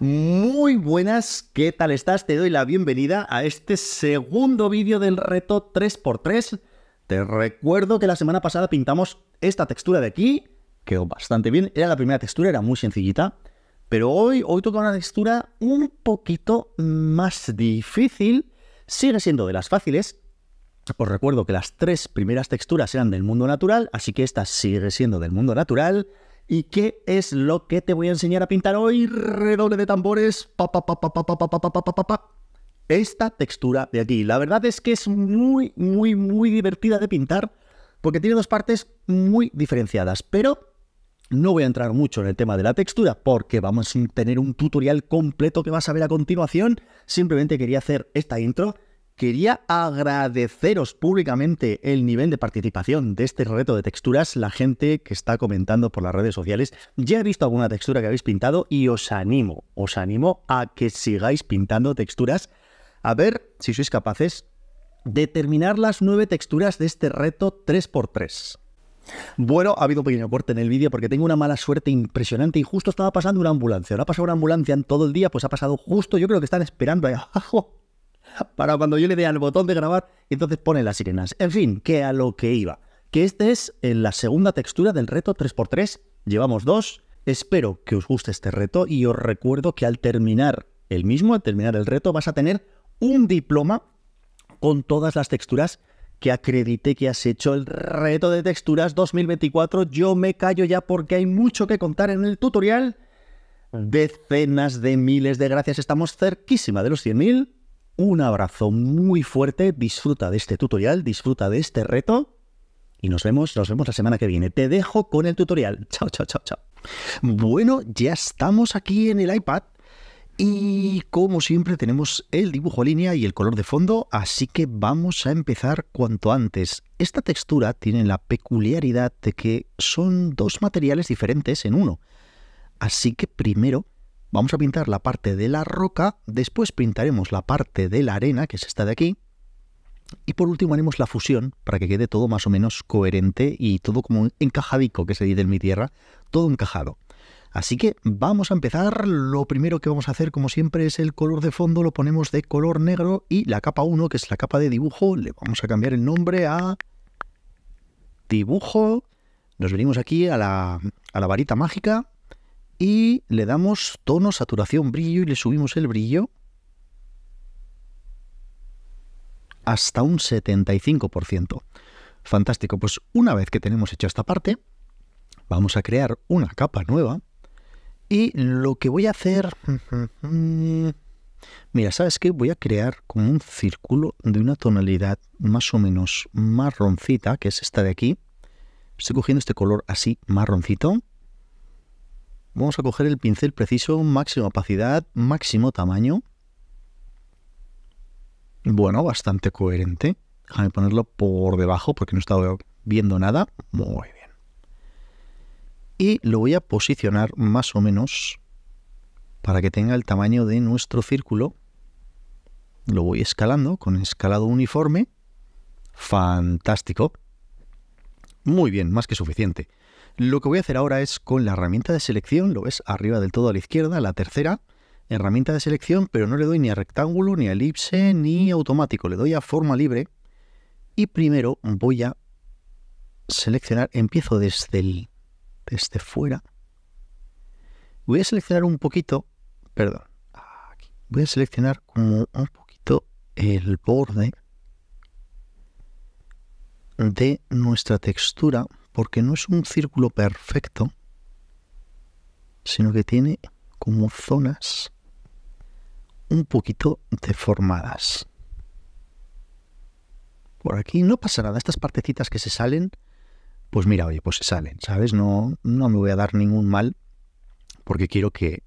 Muy buenas, ¿qué tal estás? Te doy la bienvenida a este segundo vídeo del reto 3x3. Te recuerdo que la semana pasada pintamos esta textura de aquí, quedó bastante bien. Era la primera textura, era muy sencillita. Pero hoy, hoy toca una textura un poquito más difícil. Sigue siendo de las fáciles. Os recuerdo que las tres primeras texturas eran del mundo natural, así que esta sigue siendo del mundo natural. ¿Y qué es lo que te voy a enseñar a pintar hoy? Redoble de tambores. Esta textura de aquí. La verdad es que es muy, muy, muy divertida de pintar porque tiene dos partes muy diferenciadas. Pero no voy a entrar mucho en el tema de la textura porque vamos a tener un tutorial completo que vas a ver a continuación. Simplemente quería hacer esta intro Quería agradeceros públicamente el nivel de participación de este reto de texturas. La gente que está comentando por las redes sociales ya he visto alguna textura que habéis pintado y os animo, os animo a que sigáis pintando texturas. A ver si sois capaces de terminar las nueve texturas de este reto 3x3. Bueno, ha habido un pequeño corte en el vídeo porque tengo una mala suerte impresionante y justo estaba pasando una ambulancia. No ha pasado una ambulancia en todo el día, pues ha pasado justo, yo creo que están esperando ahí abajo para cuando yo le dé al botón de grabar y entonces pone las sirenas. En fin, que a lo que iba. Que esta es eh, la segunda textura del reto 3x3. Llevamos dos. Espero que os guste este reto y os recuerdo que al terminar el mismo, al terminar el reto, vas a tener un diploma con todas las texturas que acredite que has hecho el reto de texturas 2024. Yo me callo ya porque hay mucho que contar en el tutorial. Mm. Decenas de miles de gracias. Estamos cerquísima de los 100.000 un abrazo muy fuerte, disfruta de este tutorial, disfruta de este reto y nos vemos, nos vemos la semana que viene. Te dejo con el tutorial. Chao, chao, chao, chao. Bueno, ya estamos aquí en el iPad y como siempre tenemos el dibujo línea y el color de fondo, así que vamos a empezar cuanto antes. Esta textura tiene la peculiaridad de que son dos materiales diferentes en uno. Así que primero Vamos a pintar la parte de la roca, después pintaremos la parte de la arena, que es esta de aquí, y por último haremos la fusión para que quede todo más o menos coherente y todo como encajadico, que se dice en mi tierra, todo encajado. Así que vamos a empezar. Lo primero que vamos a hacer, como siempre, es el color de fondo, lo ponemos de color negro y la capa 1, que es la capa de dibujo, le vamos a cambiar el nombre a dibujo. Nos venimos aquí a la, a la varita mágica y le damos tono, saturación, brillo y le subimos el brillo hasta un 75%. Fantástico, pues una vez que tenemos hecho esta parte, vamos a crear una capa nueva y lo que voy a hacer... Mira, ¿sabes qué? Voy a crear como un círculo de una tonalidad más o menos marroncita, que es esta de aquí. Estoy cogiendo este color así marroncito Vamos a coger el pincel preciso, máxima opacidad, máximo tamaño. Bueno, bastante coherente. Déjame ponerlo por debajo porque no estaba viendo nada. Muy bien. Y lo voy a posicionar más o menos para que tenga el tamaño de nuestro círculo. Lo voy escalando con escalado uniforme. Fantástico. Muy bien, más que suficiente. Lo que voy a hacer ahora es con la herramienta de selección, lo ves arriba del todo a la izquierda, la tercera, herramienta de selección, pero no le doy ni a rectángulo, ni a elipse, ni automático, le doy a forma libre. Y primero voy a seleccionar, empiezo desde, desde fuera. Voy a seleccionar un poquito, perdón, voy a seleccionar como un poquito el borde de nuestra textura porque no es un círculo perfecto, sino que tiene como zonas un poquito deformadas. Por aquí no pasa nada, estas partecitas que se salen, pues mira, oye, pues se salen, ¿sabes? No, no me voy a dar ningún mal porque quiero que,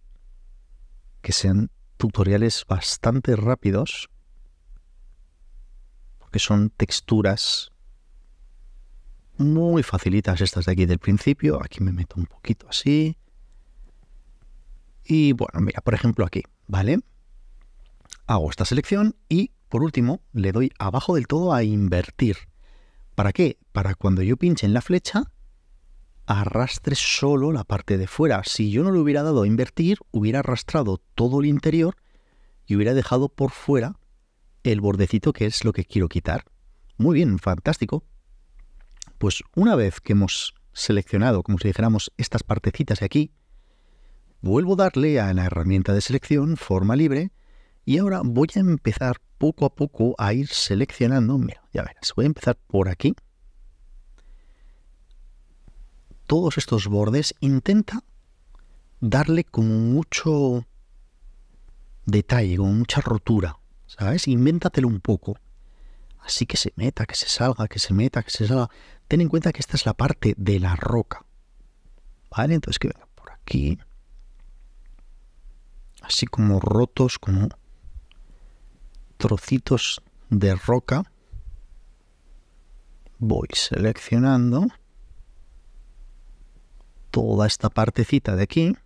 que sean tutoriales bastante rápidos, porque son texturas muy facilitas estas de aquí del principio. Aquí me meto un poquito así. Y bueno, mira, por ejemplo aquí, ¿vale? Hago esta selección y por último le doy abajo del todo a invertir. ¿Para qué? Para cuando yo pinche en la flecha, arrastre solo la parte de fuera. Si yo no le hubiera dado a invertir, hubiera arrastrado todo el interior y hubiera dejado por fuera el bordecito que es lo que quiero quitar. Muy bien, fantástico. Pues una vez que hemos seleccionado, como si dijéramos, estas partecitas de aquí, vuelvo a darle a la herramienta de selección, forma libre, y ahora voy a empezar poco a poco a ir seleccionando. Mira, ya verás, voy a empezar por aquí. Todos estos bordes intenta darle con mucho detalle, con mucha rotura, ¿sabes? Invéntatelo un poco. Así que se meta, que se salga, que se meta, que se salga. Ten en cuenta que esta es la parte de la roca. ¿Vale? Entonces que venga por aquí. Así como rotos, como trocitos de roca. Voy seleccionando toda esta partecita de aquí.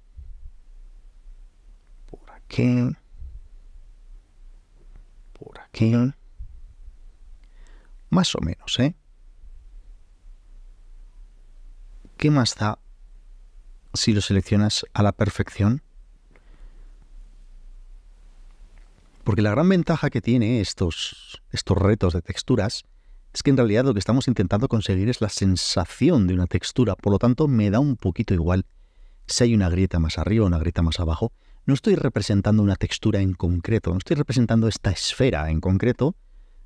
Por aquí. Por aquí. Más o menos, ¿eh? ¿qué más da si lo seleccionas a la perfección? Porque la gran ventaja que tiene estos, estos retos de texturas es que en realidad lo que estamos intentando conseguir es la sensación de una textura, por lo tanto me da un poquito igual si hay una grieta más arriba o una grieta más abajo. No estoy representando una textura en concreto, no estoy representando esta esfera en concreto,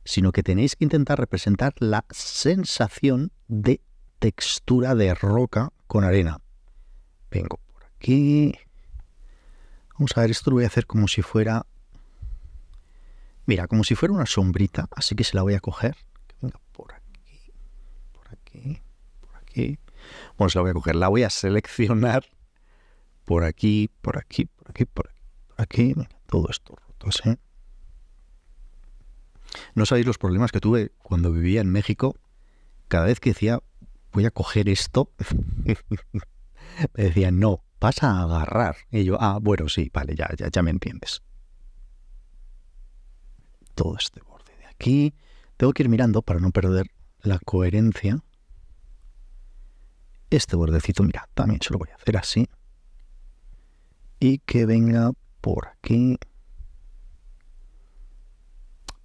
sino que tenéis que intentar representar la sensación de textura de roca con arena. Vengo por aquí. Vamos a ver, esto lo voy a hacer como si fuera... Mira, como si fuera una sombrita, así que se la voy a coger. Venga, por aquí, por aquí, por aquí. Bueno, se la voy a coger, la voy a seleccionar por aquí, por aquí, por aquí, por aquí, todo esto roto No sabéis los problemas que tuve cuando vivía en México. Cada vez que decía voy a coger esto. me decían, no, vas a agarrar. Y yo, ah, bueno, sí, vale, ya, ya, ya me entiendes. Todo este borde de aquí. Tengo que ir mirando para no perder la coherencia. Este bordecito, mira, también se lo voy a hacer así. Y que venga por aquí.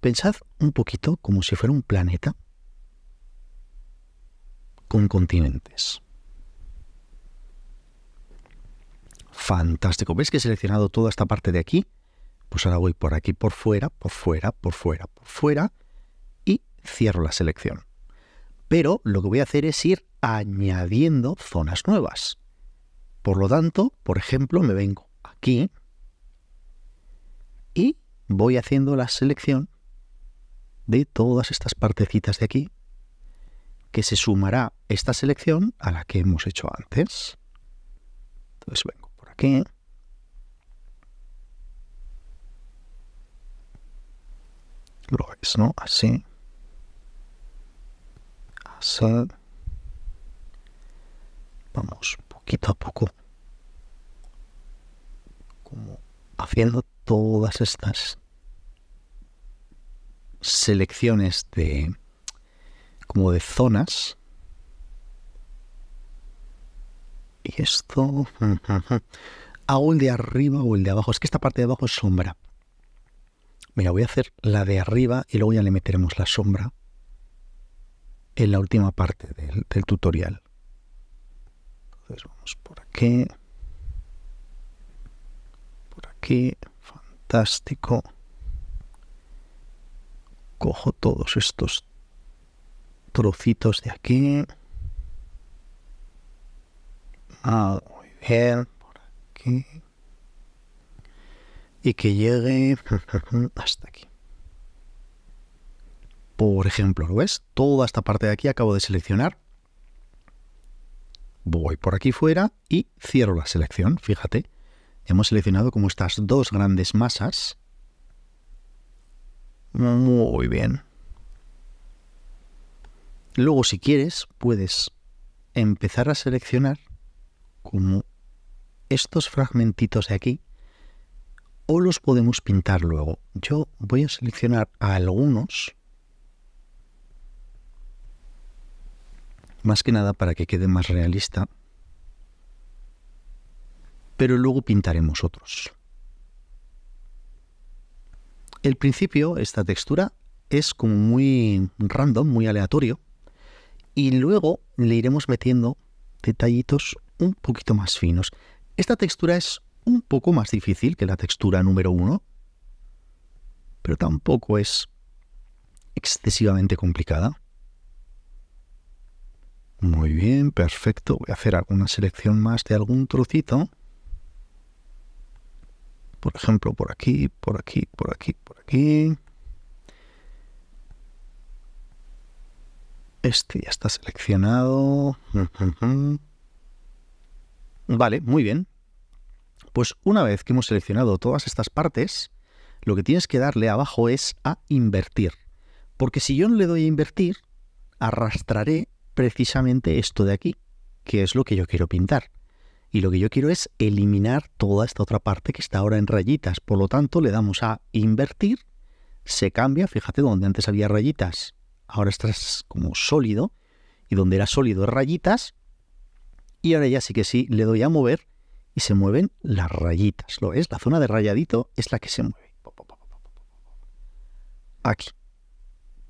Pensad un poquito como si fuera un planeta con continentes. Fantástico. ¿Ves que he seleccionado toda esta parte de aquí? Pues ahora voy por aquí, por fuera, por fuera, por fuera, por fuera y cierro la selección. Pero lo que voy a hacer es ir añadiendo zonas nuevas. Por lo tanto, por ejemplo, me vengo aquí y voy haciendo la selección de todas estas partecitas de aquí que se sumará esta selección a la que hemos hecho antes. Entonces vengo por aquí. Lo es, ¿no? Así. Así. Vamos poquito a poco. Como haciendo todas estas selecciones de como de zonas. Y esto... ¿Hago el de arriba o el de abajo? Es que esta parte de abajo es sombra. Mira, voy a hacer la de arriba y luego ya le meteremos la sombra en la última parte del, tutorial. Entonces vamos por aquí. Por aquí. Fantástico. Cojo todos estos trocitos de aquí. Ah, muy bien, por aquí. Y que llegue hasta aquí. Por ejemplo, ¿lo ves? Toda esta parte de aquí acabo de seleccionar. Voy por aquí fuera y cierro la selección. Fíjate, hemos seleccionado como estas dos grandes masas. Muy bien. Luego, si quieres, puedes empezar a seleccionar como estos fragmentitos de aquí o los podemos pintar luego. Yo voy a seleccionar algunos, más que nada para que quede más realista, pero luego pintaremos otros. El principio, esta textura, es como muy random, muy aleatorio, y luego le iremos metiendo detallitos un poquito más finos. Esta textura es un poco más difícil que la textura número 1, pero tampoco es excesivamente complicada. Muy bien, perfecto. Voy a hacer alguna selección más de algún trocito. Por ejemplo, por aquí, por aquí, por aquí, por aquí. Este ya está seleccionado. Vale, muy bien. Pues una vez que hemos seleccionado todas estas partes, lo que tienes que darle abajo es a invertir. Porque si yo no le doy a invertir, arrastraré precisamente esto de aquí, que es lo que yo quiero pintar. Y lo que yo quiero es eliminar toda esta otra parte que está ahora en rayitas. Por lo tanto, le damos a invertir, se cambia, fíjate donde antes había rayitas, ahora estás como sólido, y donde era sólido rayitas, y ahora ya sí que sí, le doy a mover y se mueven las rayitas. ¿Lo es, La zona de rayadito es la que se mueve. Aquí.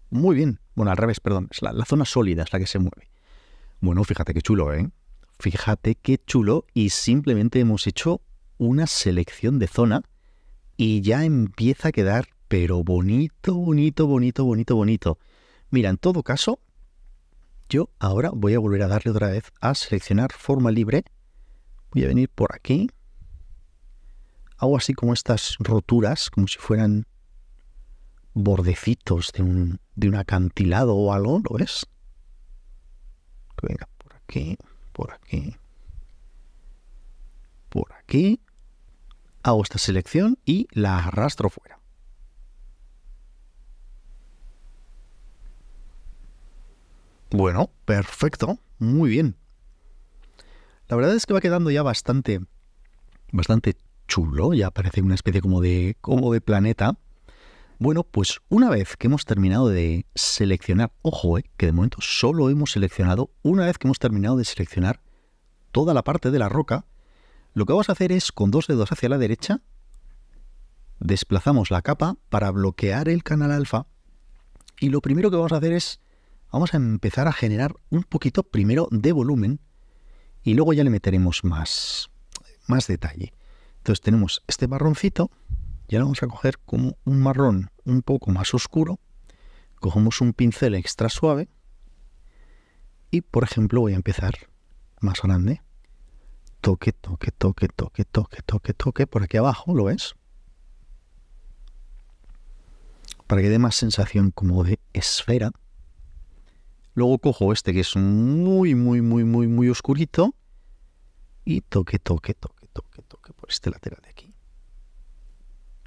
Muy bien. Bueno, al revés, perdón. la zona sólida es la que se mueve. Bueno, fíjate qué chulo, ¿eh? Fíjate qué chulo. Y simplemente hemos hecho una selección de zona y ya empieza a quedar, pero bonito, bonito, bonito, bonito, bonito. Mira, en todo caso, yo ahora voy a volver a darle otra vez a seleccionar forma libre. Voy a venir por aquí. Hago así como estas roturas, como si fueran bordecitos de un, acantilado o algo, ¿lo ves? Venga, por aquí, por aquí, por aquí. Hago esta selección y la arrastro fuera. Bueno, perfecto, muy bien. La verdad es que va quedando ya bastante, bastante chulo, ya parece una especie como de, como de planeta. Bueno, pues una vez que hemos terminado de seleccionar, ojo, eh, que de momento solo hemos seleccionado, una vez que hemos terminado de seleccionar toda la parte de la roca, lo que vamos a hacer es con dos dedos hacia la derecha, desplazamos la capa para bloquear el canal alfa y lo primero que vamos a hacer es vamos a empezar a generar un poquito primero de volumen y luego ya le meteremos más, más detalle. Entonces tenemos este marroncito, ya lo vamos a coger como un marrón un poco más oscuro, cogemos un pincel extra suave y por ejemplo voy a empezar más grande, toque, toque, toque, toque, toque, toque, toque, por aquí abajo, ¿lo ves? Para que dé más sensación como de esfera. Luego cojo este que es muy, muy, muy, muy, muy oscurito. Y toque, toque, toque, toque, toque por este lateral de aquí.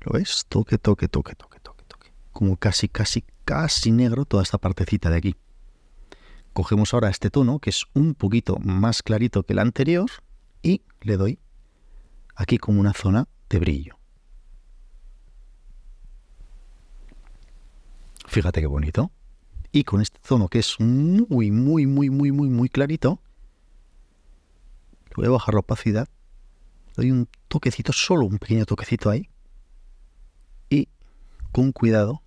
¿Lo ves? Toque, toque, toque, toque, toque, toque. Como casi, casi, casi negro toda esta partecita de aquí. Cogemos ahora este tono, que es un poquito más clarito que el anterior, y le doy aquí como una zona de brillo. Fíjate qué bonito y con este tono que es muy, muy, muy, muy, muy, muy clarito, voy a bajar la opacidad, doy un toquecito, solo un pequeño toquecito ahí, y con cuidado,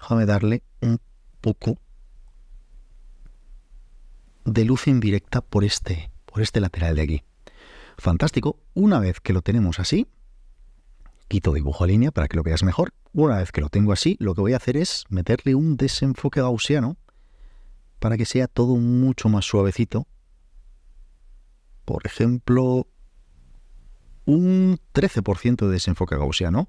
déjame darle un poco de luz indirecta por este, por este lateral de aquí. Fantástico, una vez que lo tenemos así, quito dibujo a línea para que lo veas mejor. Una vez que lo tengo así, lo que voy a hacer es meterle un desenfoque gaussiano para que sea todo mucho más suavecito. Por ejemplo, un 13% de desenfoque gaussiano.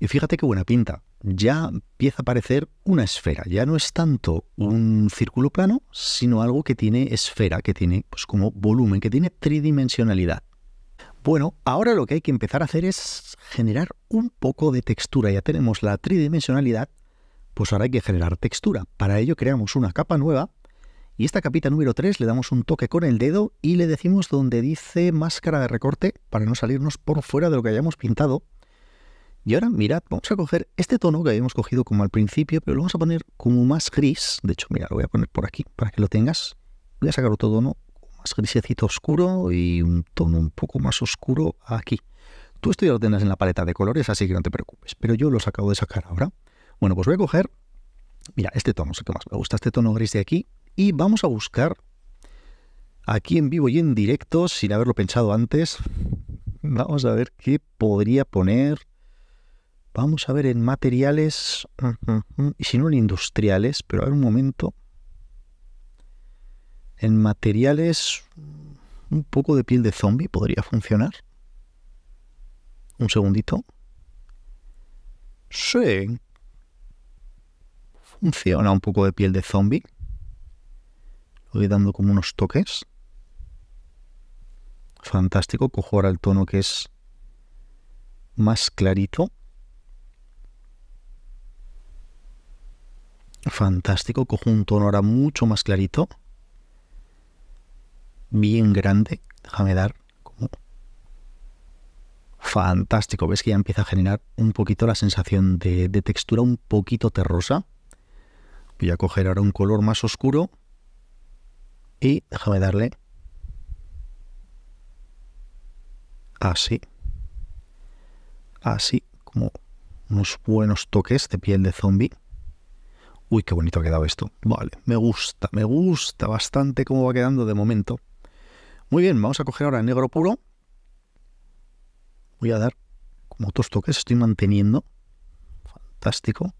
Y fíjate qué buena pinta. Ya empieza a parecer una esfera. Ya no es tanto un círculo plano, sino algo que tiene esfera, que tiene pues, como volumen, que tiene tridimensionalidad. Bueno, ahora lo que hay que empezar a hacer es generar un poco de textura. Ya tenemos la tridimensionalidad, pues ahora hay que generar textura. Para ello creamos una capa nueva y esta capita número 3 le damos un toque con el dedo y le decimos donde dice máscara de recorte para no salirnos por fuera de lo que hayamos pintado. Y ahora mirad, vamos a coger este tono que habíamos cogido como al principio, pero lo vamos a poner como más gris. De hecho, mira, lo voy a poner por aquí para que lo tengas. Voy a sacar otro tono grisecito oscuro y un tono un poco más oscuro aquí. Tú esto ya lo en la paleta de colores, así que no te preocupes. Pero yo los acabo de sacar ahora. Bueno, pues voy a coger, mira, este tono sé que más me gusta, este tono gris de aquí. Y vamos a buscar aquí en vivo y en directo, sin haberlo pensado antes. Vamos a ver qué podría poner. Vamos a ver en materiales, y si no en industriales, pero a ver un momento. En materiales, un poco de piel de zombie podría funcionar. Un segundito. Sí. Funciona un poco de piel de zombie. voy dando como unos toques. Fantástico. Cojo ahora el tono que es más clarito. Fantástico. Cojo un tono ahora mucho más clarito bien grande. Déjame dar como... Fantástico, ves que ya empieza a generar un poquito la sensación de, textura un poquito terrosa. Voy a coger ahora un color más oscuro y déjame darle así, así como unos buenos toques de piel de zombie. Uy, qué bonito ha quedado esto. Vale, me gusta, me gusta bastante cómo va quedando de momento. Muy bien, vamos a coger ahora el negro puro. Voy a dar como otros toques, estoy manteniendo. Fantástico.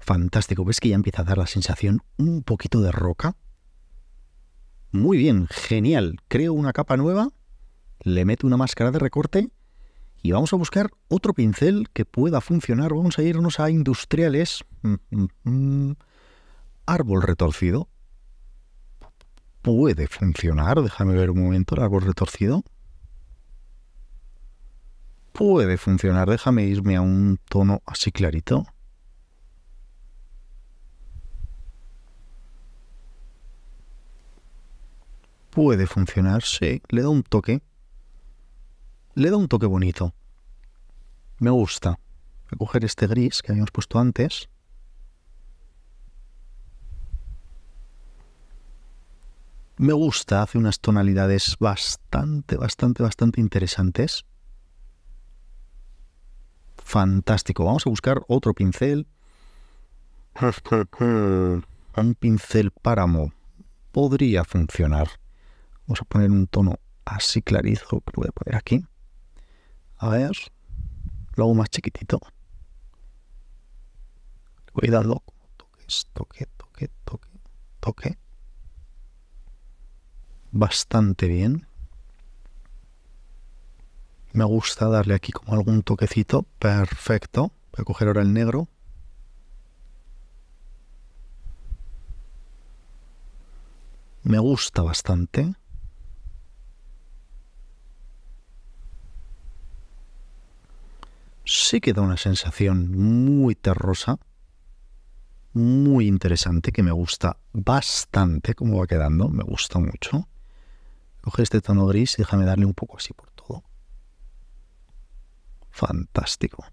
Fantástico, ves que ya empieza a dar la sensación un poquito de roca. Muy bien, genial. Creo una capa nueva, le meto una máscara de recorte y vamos a buscar otro pincel que pueda funcionar. Vamos a irnos a industriales. Mm, mm, mm. Árbol retorcido puede funcionar. Déjame ver un momento el árbol retorcido. Puede funcionar. Déjame irme a un tono así clarito. Puede funcionar, sí. Le da un toque. Le da un toque bonito. Me gusta. Voy a coger este gris que habíamos puesto antes. Me gusta, hace unas tonalidades bastante, bastante, bastante interesantes. Fantástico. Vamos a buscar otro pincel. Un pincel páramo. Podría funcionar. Vamos a poner un tono así clarizo que lo voy a poner aquí. A ver. Lo hago más chiquitito. Cuidado. Toque, toque, toque, toque bastante bien. Me gusta darle aquí como algún toquecito. Perfecto. Voy a coger ahora el negro. Me gusta bastante. Sí que da una sensación muy terrosa. Muy interesante que me gusta bastante como va quedando. Me gusta mucho este tono gris déjame darle un poco así por todo. Fantástico.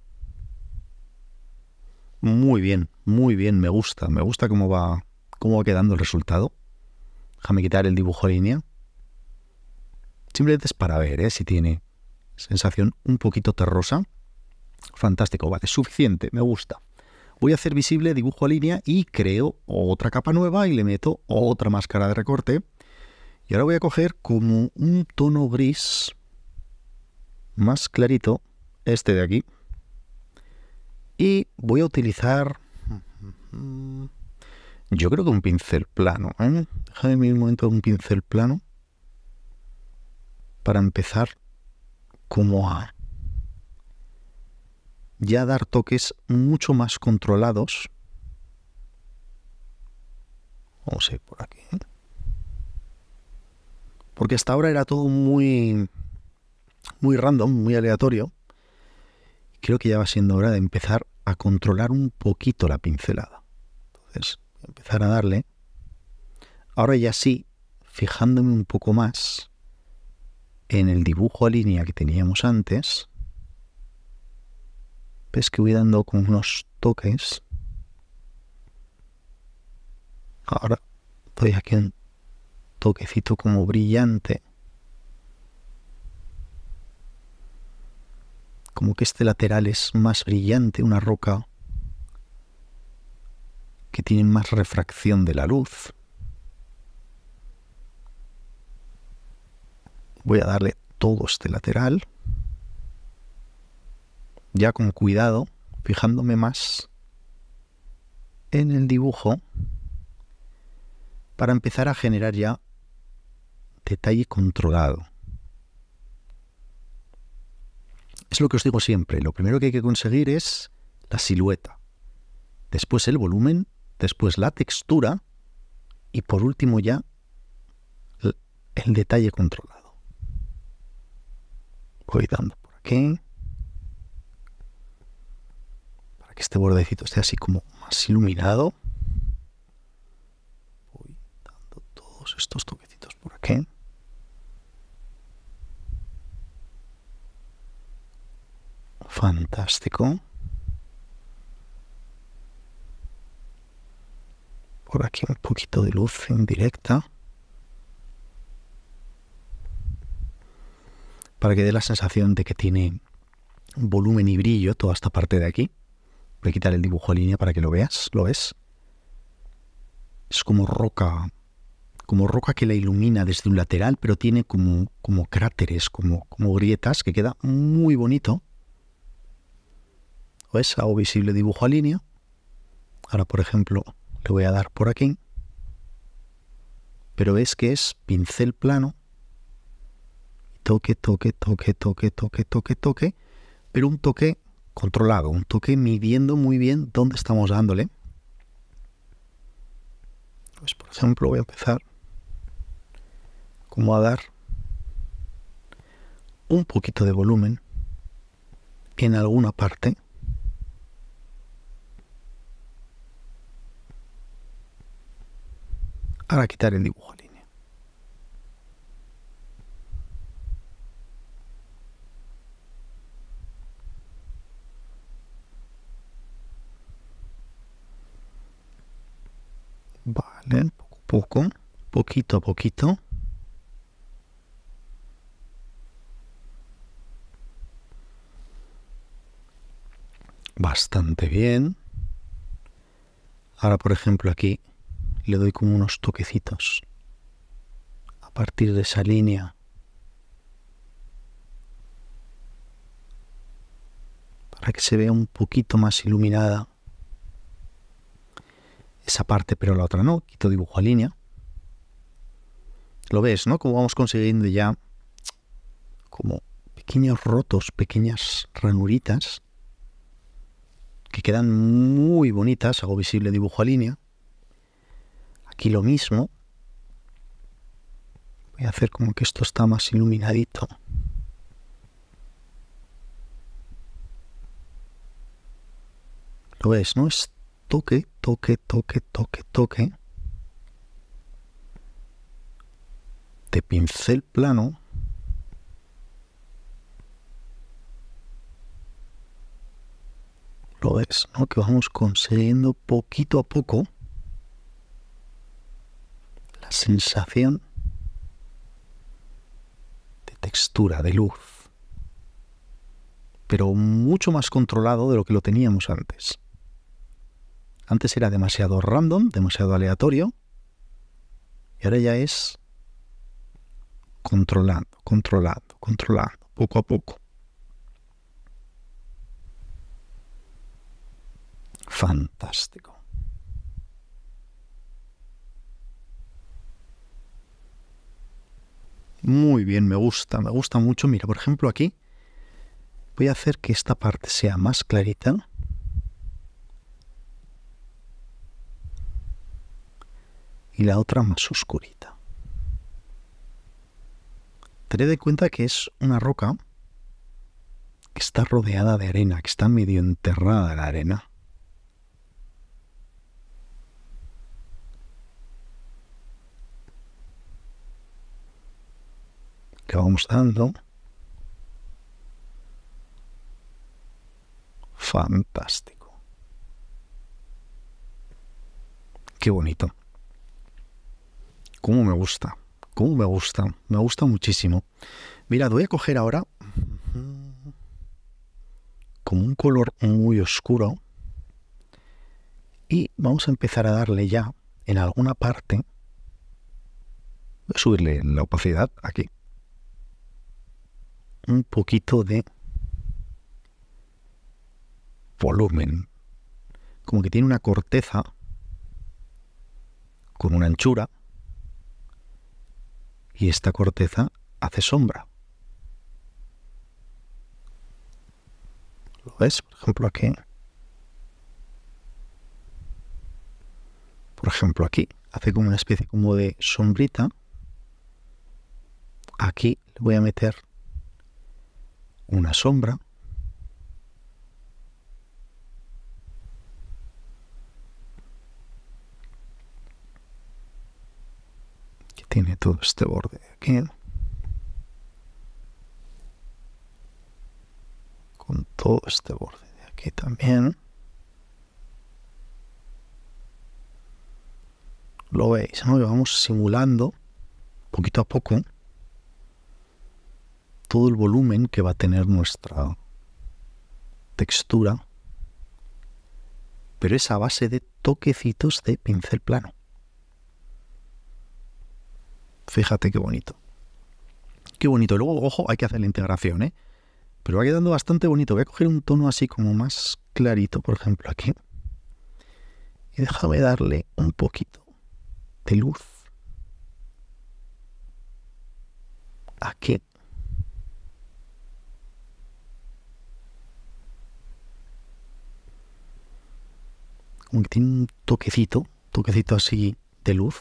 Muy bien, muy bien, me gusta. Me gusta cómo va, cómo va quedando el resultado. Déjame quitar el dibujo línea. Simplemente es para ver ¿eh? si tiene sensación un poquito terrosa. Fantástico, vale, suficiente, me gusta. Voy a hacer visible dibujo a línea y creo otra capa nueva y le meto otra máscara de recorte y ahora voy a coger como un tono gris más clarito, este de aquí. Y voy a utilizar... Yo creo que un pincel plano. ¿eh? Déjame un momento un pincel plano. Para empezar como a... Ya dar toques mucho más controlados. Vamos a ir por aquí. ¿eh? Porque hasta ahora era todo muy, muy random, muy aleatorio. Creo que ya va siendo hora de empezar a controlar un poquito la pincelada. Entonces, empezar a darle. Ahora ya sí, fijándome un poco más en el dibujo a línea que teníamos antes, ves que voy dando con unos toques. Ahora estoy aquí en toquecito como brillante. Como que este lateral es más brillante, una roca que tiene más refracción de la luz. Voy a darle todo este lateral, ya con cuidado, fijándome más en el dibujo para empezar a generar ya detalle controlado. Es lo que os digo siempre, lo primero que hay que conseguir es la silueta, después el volumen, después la textura y por último ya el, detalle controlado. Voy dando por aquí para que este bordecito esté así como más iluminado. Voy dando todos estos toquecitos por aquí. Fantástico. Por aquí un poquito de luz en directa. Para que dé la sensación de que tiene volumen y brillo toda esta parte de aquí. Voy a quitar el dibujo a línea para que lo veas. ¿Lo ves? Es como roca como roca que la ilumina desde un lateral, pero tiene como, como cráteres, como, como grietas, que queda muy bonito o hago visible dibujo a línea. Ahora, por ejemplo, le voy a dar por aquí. Pero ves que es pincel plano. Toque, toque, toque, toque, toque, toque, toque. Pero un toque controlado, un toque midiendo muy bien dónde estamos dándole. Pues por ejemplo voy a empezar como a dar un poquito de volumen en alguna parte Ahora quitar el dibujo línea. Vale, poco a poco, poquito a poquito. Bastante bien. Ahora, por ejemplo, aquí le doy como unos toquecitos a partir de esa línea. Para que se vea un poquito más iluminada esa parte, pero la otra no. Quito dibujo a línea. Lo ves, ¿no? Como vamos consiguiendo ya como pequeños rotos, pequeñas ranuritas que quedan muy bonitas. Hago visible dibujo a línea. Aquí lo mismo. Voy a hacer como que esto está más iluminadito. Lo ves, ¿no? Es toque, toque, toque, toque, toque. De pincel plano. Lo ves, ¿no? Que vamos consiguiendo poquito a poco sensación de textura, de luz, pero mucho más controlado de lo que lo teníamos antes. Antes era demasiado random, demasiado aleatorio, y ahora ya es controlado controlado, controlado, poco a poco. Fantástico. Muy bien, me gusta, me gusta mucho. Mira, por ejemplo, aquí voy a hacer que esta parte sea más clarita. Y la otra más oscurita. Tened de cuenta que es una roca que está rodeada de arena, que está medio enterrada la arena. que vamos dando. Fantástico. Qué bonito. Cómo me gusta. Cómo me gusta. Me gusta muchísimo. mira voy a coger ahora como un color muy oscuro y vamos a empezar a darle ya en alguna parte. Voy a subirle la opacidad aquí un poquito de volumen. Como que tiene una corteza con una anchura y esta corteza hace sombra. ¿Lo ves? Por ejemplo aquí. Por ejemplo aquí. Hace como una especie como de sombrita. Aquí le voy a meter una sombra, que tiene todo este borde aquí, con todo este borde de aquí también. Lo veis, ¿no? vamos simulando poquito a poco todo el volumen que va a tener nuestra textura, pero es a base de toquecitos de pincel plano. Fíjate qué bonito. Qué bonito. Luego, ojo, hay que hacer la integración, ¿eh? Pero va quedando bastante bonito. Voy a coger un tono así como más clarito, por ejemplo, aquí. Y déjame darle un poquito de luz. Aquí. un, tiene un toquecito, toquecito así de luz.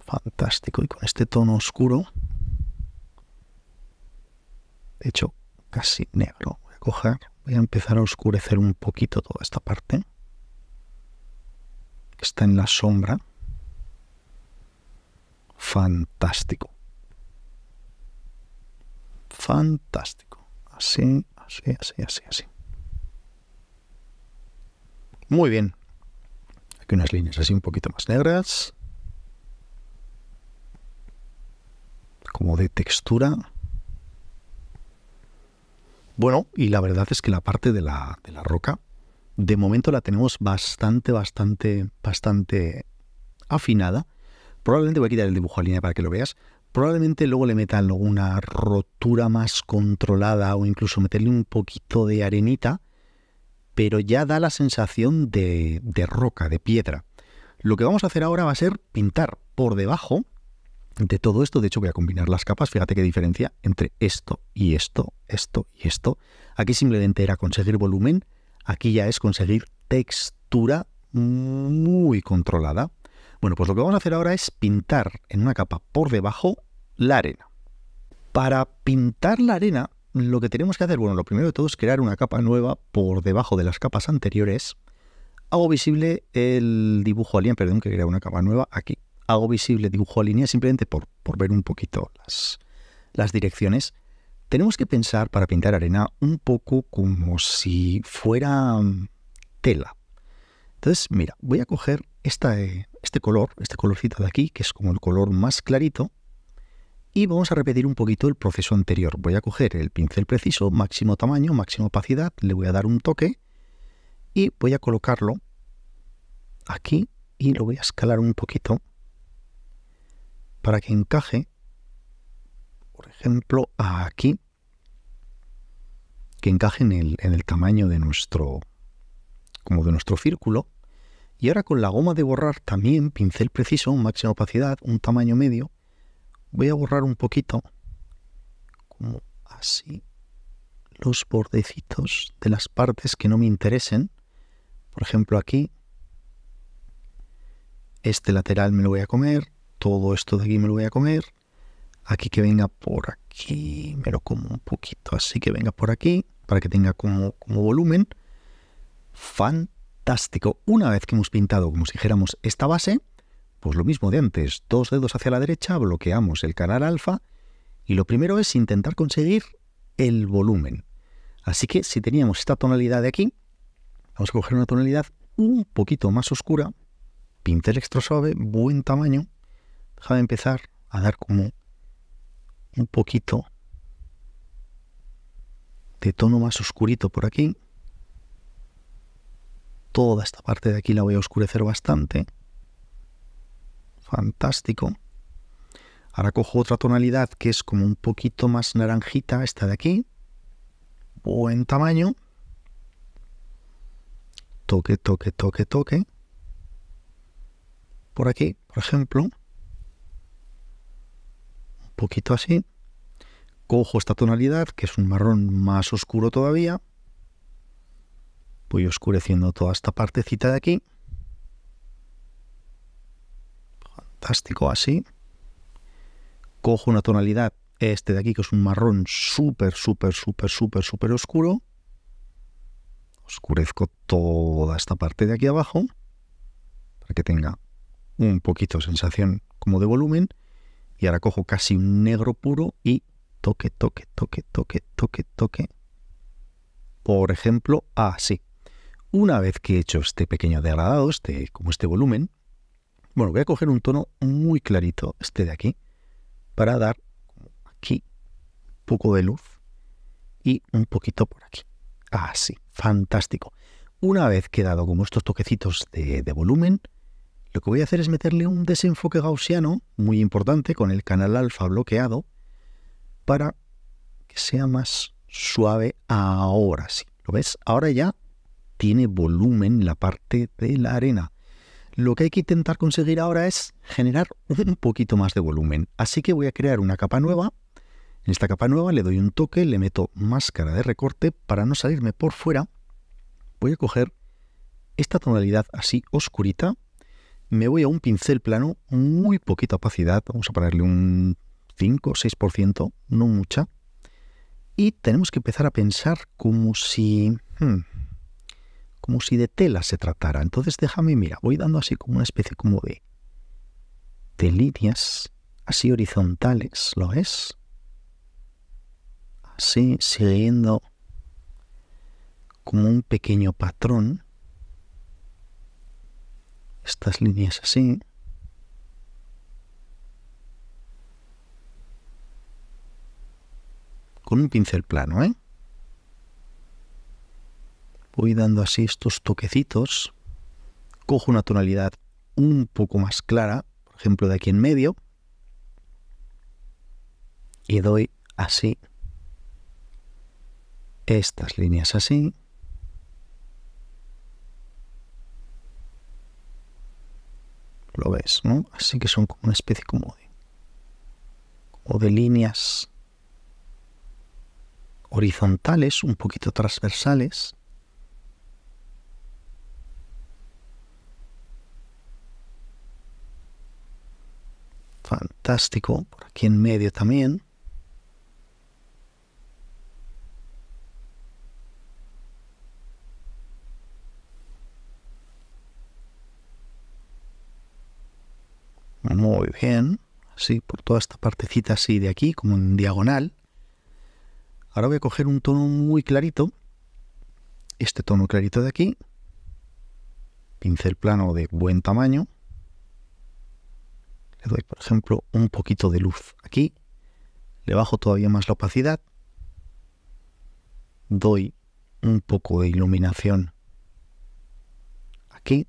Fantástico. Y con este tono oscuro, de hecho, casi negro. Voy a voy a empezar a oscurecer un poquito toda esta parte. Está en la sombra. Fantástico. Fantástico. Así, así, así, así, así. Muy bien. Aquí unas líneas así un poquito más negras. Como de textura. Bueno, y la verdad es que la parte de la, de la roca, de momento la tenemos bastante, bastante, bastante afinada. Probablemente voy a quitar el dibujo a línea para que lo veas. Probablemente luego le metan una rotura más controlada o incluso meterle un poquito de arenita pero ya da la sensación de, de roca, de piedra. Lo que vamos a hacer ahora va a ser pintar por debajo de todo esto. De hecho, voy a combinar las capas. Fíjate qué diferencia entre esto y esto, esto y esto. Aquí simplemente era conseguir volumen. Aquí ya es conseguir textura muy controlada. Bueno, pues lo que vamos a hacer ahora es pintar en una capa por debajo la arena. Para pintar la arena lo que tenemos que hacer, bueno, lo primero de todo es crear una capa nueva por debajo de las capas anteriores. Hago visible el dibujo a línea, perdón, que crea una capa nueva aquí. Hago visible dibujo a línea simplemente por, por ver un poquito las, direcciones. Tenemos que pensar para pintar arena un poco como si fuera mm, tela. Entonces, mira, voy a coger esta, eh, este color, este colorcito de aquí, que es como el color más clarito, y vamos a repetir un poquito el proceso anterior. Voy a coger el pincel preciso, máximo tamaño, máxima opacidad, le voy a dar un toque y voy a colocarlo aquí y lo voy a escalar un poquito para que encaje, por ejemplo, aquí, que encaje en el, en el tamaño de nuestro, como de nuestro círculo. Y ahora con la goma de borrar también, pincel preciso, máxima opacidad, un tamaño medio, voy a borrar un poquito, como así, los bordecitos de las partes que no me interesen. Por ejemplo, aquí, este lateral me lo voy a comer, todo esto de aquí me lo voy a comer, aquí que venga por aquí, me lo como un poquito, así que venga por aquí, para que tenga como, volumen. Fantástico. Una vez que hemos pintado, como si dijéramos, esta base, pues lo mismo de antes, dos dedos hacia la derecha, bloqueamos el canal alfa y lo primero es intentar conseguir el volumen. Así que si teníamos esta tonalidad de aquí, vamos a coger una tonalidad un poquito más oscura, pincel extra suave, buen tamaño. deja de empezar a dar como un poquito de tono más oscurito por aquí. Toda esta parte de aquí la voy a oscurecer bastante fantástico. Ahora cojo otra tonalidad que es como un poquito más naranjita, esta de aquí. Buen tamaño. Toque, toque, toque, toque. Por aquí, por ejemplo. Un poquito así. Cojo esta tonalidad, que es un marrón más oscuro todavía. Voy oscureciendo toda esta partecita de aquí. fantástico así. Cojo una tonalidad, este de aquí, que es un marrón súper, súper, súper, súper, súper oscuro. Oscurezco toda esta parte de aquí abajo para que tenga un poquito de sensación como de volumen. Y ahora cojo casi un negro puro y toque, toque, toque, toque, toque, toque. Por ejemplo, así. Una vez que he hecho este pequeño degradado, este, como este volumen, bueno, voy a coger un tono muy clarito, este de aquí, para dar aquí un poco de luz y un poquito por aquí. Así, ah, fantástico. Una vez quedado como estos toquecitos de, de volumen, lo que voy a hacer es meterle un desenfoque gaussiano muy importante con el canal alfa bloqueado para que sea más suave ahora sí. ¿Lo ves? Ahora ya tiene volumen la parte de la arena. Lo que hay que intentar conseguir ahora es generar un poquito más de volumen. Así que voy a crear una capa nueva. En esta capa nueva le doy un toque, le meto máscara de recorte para no salirme por fuera. Voy a coger esta tonalidad así oscurita. Me voy a un pincel plano, muy poquita opacidad. Vamos a ponerle un 5 o 6%, no mucha. Y tenemos que empezar a pensar como si... Hmm, como si de tela se tratara. Entonces déjame, mira, voy dando así como una especie como de, de líneas así horizontales, ¿lo ves? Así, siguiendo como un pequeño patrón. Estas líneas así. Con un pincel plano, ¿eh? voy dando así estos toquecitos, cojo una tonalidad un poco más clara, por ejemplo de aquí en medio, y doy así estas líneas así. Lo ves, ¿no? Así que son como una especie como de líneas horizontales, un poquito transversales. Fantástico. Por aquí en medio también. Muy bien. Así, por toda esta partecita así de aquí, como en diagonal. Ahora voy a coger un tono muy clarito. Este tono clarito de aquí. Pincel plano de buen tamaño. Le doy, por ejemplo, un poquito de luz aquí. Le bajo todavía más la opacidad. Doy un poco de iluminación aquí.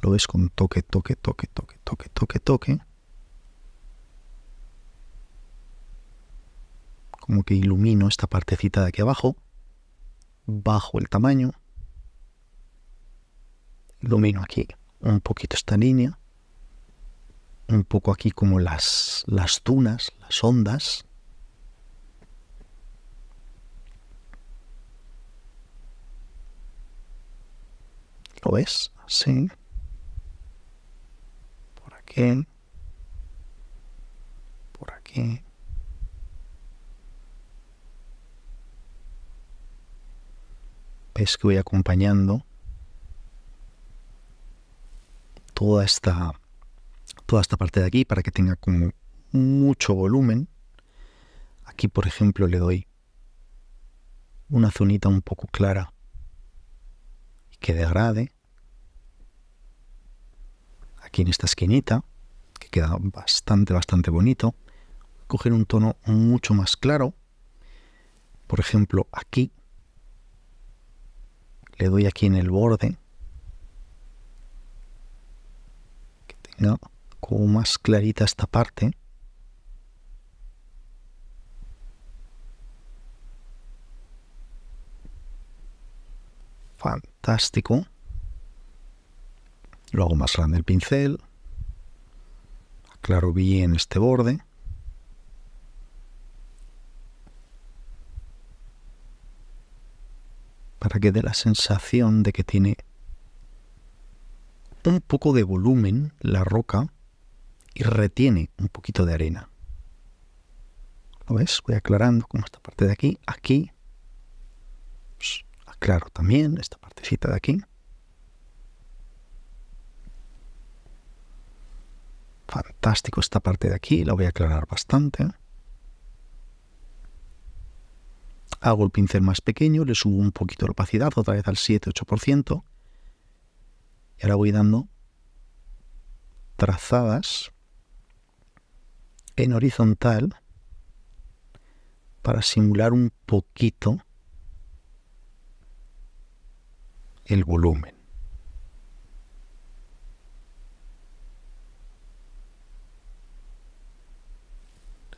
Lo ves con toque, toque, toque, toque, toque, toque, toque. Como que ilumino esta partecita de aquí abajo. Bajo el tamaño. Ilumino aquí un poquito esta línea, un poco aquí como las, las dunas, las ondas. ¿Lo ves? Así. Por aquí. Por aquí. ¿Ves que voy acompañando? toda esta, parte de aquí para que tenga como mucho volumen. Aquí, por ejemplo, le doy una zonita un poco clara y que degrade. Aquí en esta esquinita, que queda bastante, bastante bonito. Coger un tono mucho más claro. Por ejemplo, aquí. Le doy aquí en el borde como más clarita esta parte. Fantástico. Lo hago más grande el pincel. Aclaro bien este borde. Para que dé la sensación de que tiene un poco de volumen la roca y retiene un poquito de arena. ¿Lo ves? Voy aclarando con esta parte de aquí, aquí. Pues, aclaro también esta partecita de aquí. Fantástico esta parte de aquí, la voy a aclarar bastante. Hago el pincel más pequeño, le subo un poquito la opacidad, otra vez al 7-8% ahora voy dando trazadas en horizontal para simular un poquito el volumen.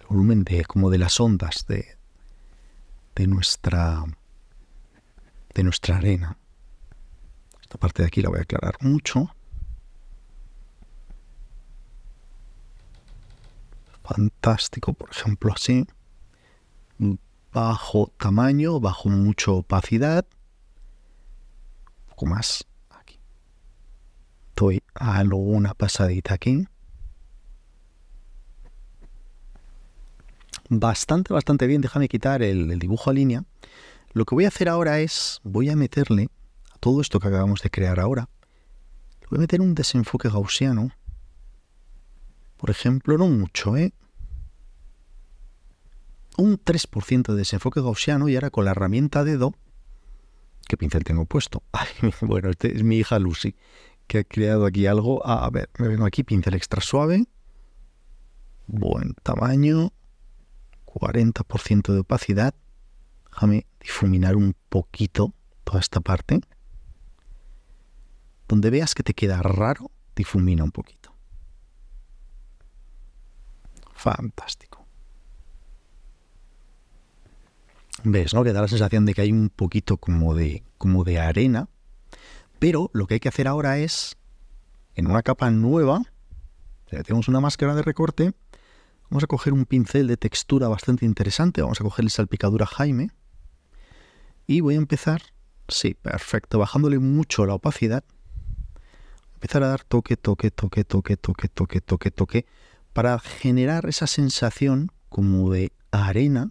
El volumen de como de las ondas de, de nuestra de nuestra arena. Aparte parte de aquí la voy a aclarar mucho. Fantástico, por ejemplo, así. Bajo tamaño, bajo mucha opacidad. Un poco más aquí. Doy una pasadita aquí. bastante, bastante bien. Déjame quitar el, dibujo a línea. Lo que voy a hacer ahora es, voy a meterle todo esto que acabamos de crear ahora, ...le voy a meter un desenfoque gaussiano. Por ejemplo, no mucho, ¿eh? Un 3% de desenfoque gaussiano y ahora con la herramienta dedo, ¿qué pincel tengo puesto? bueno, este es mi hija Lucy, que ha creado aquí algo. a ver, me vengo aquí, pincel extra suave, buen tamaño, 40% de opacidad. Déjame difuminar un poquito toda esta parte donde veas que te queda raro, difumina un poquito. Fantástico. ¿Ves? ¿no? Que da la sensación de que hay un poquito como de, como de arena. Pero lo que hay que hacer ahora es, en una capa nueva, tenemos una máscara de recorte, vamos a coger un pincel de textura bastante interesante, vamos a coger el salpicadura Jaime, y voy a empezar, sí, perfecto, bajándole mucho la opacidad, empezar a dar toque, toque, toque, toque, toque, toque, toque, toque, para generar esa sensación como de arena.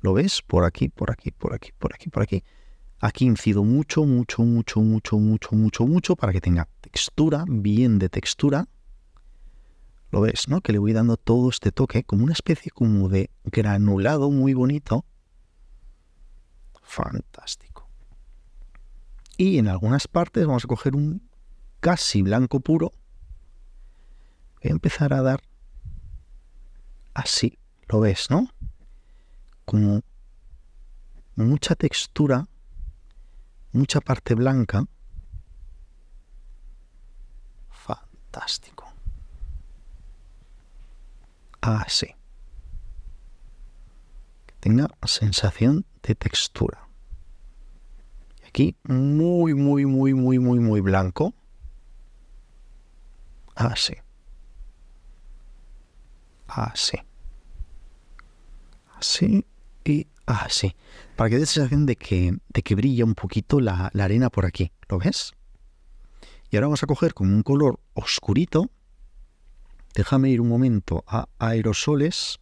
¿Lo ves? Por aquí, por aquí, por aquí, por aquí, por aquí. Aquí incido mucho, mucho, mucho, mucho, mucho, mucho, mucho para que tenga textura, bien de textura. ¿Lo ves, no? Que le voy dando todo este toque como una especie como de granulado muy bonito. Fantástico. Y en algunas partes vamos a coger un casi blanco puro, voy a empezar a dar así, lo ves, ¿no? Como mucha textura, mucha parte blanca. Fantástico. Así. Que tenga sensación de textura. Aquí muy, muy, muy, muy, muy, muy blanco así. Ah, así. Ah, así ah, y así. Para que dé la sensación de que, de que brilla un poquito la, arena por aquí. ¿Lo ves? Y ahora vamos a coger con un color oscurito. Déjame ir un momento a aerosoles.